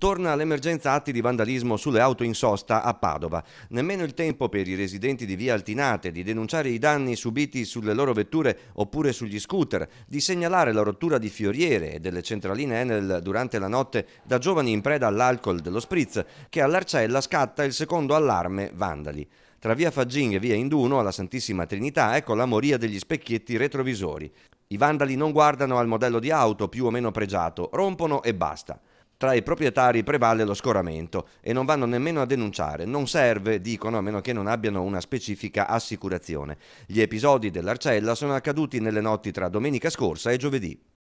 torna l'emergenza atti di vandalismo sulle auto in sosta a Padova. Nemmeno il tempo per i residenti di Via Altinate di denunciare i danni subiti sulle loro vetture oppure sugli scooter, di segnalare la rottura di fioriere e delle centraline Enel durante la notte da giovani in preda all'alcol dello spritz, che all'Arcella scatta il secondo allarme vandali tra via Fagging e via Induno alla Santissima Trinità ecco la moria degli specchietti retrovisori. I vandali non guardano al modello di auto più o meno pregiato, rompono e basta tra i proprietari prevale lo scoramento e non vanno nemmeno a denunciare, non serve, dicono, a meno che non abbiano una specifica assicurazione. Gli episodi dell'Arcella sono accaduti nelle notti tra domenica scorsa e giovedì.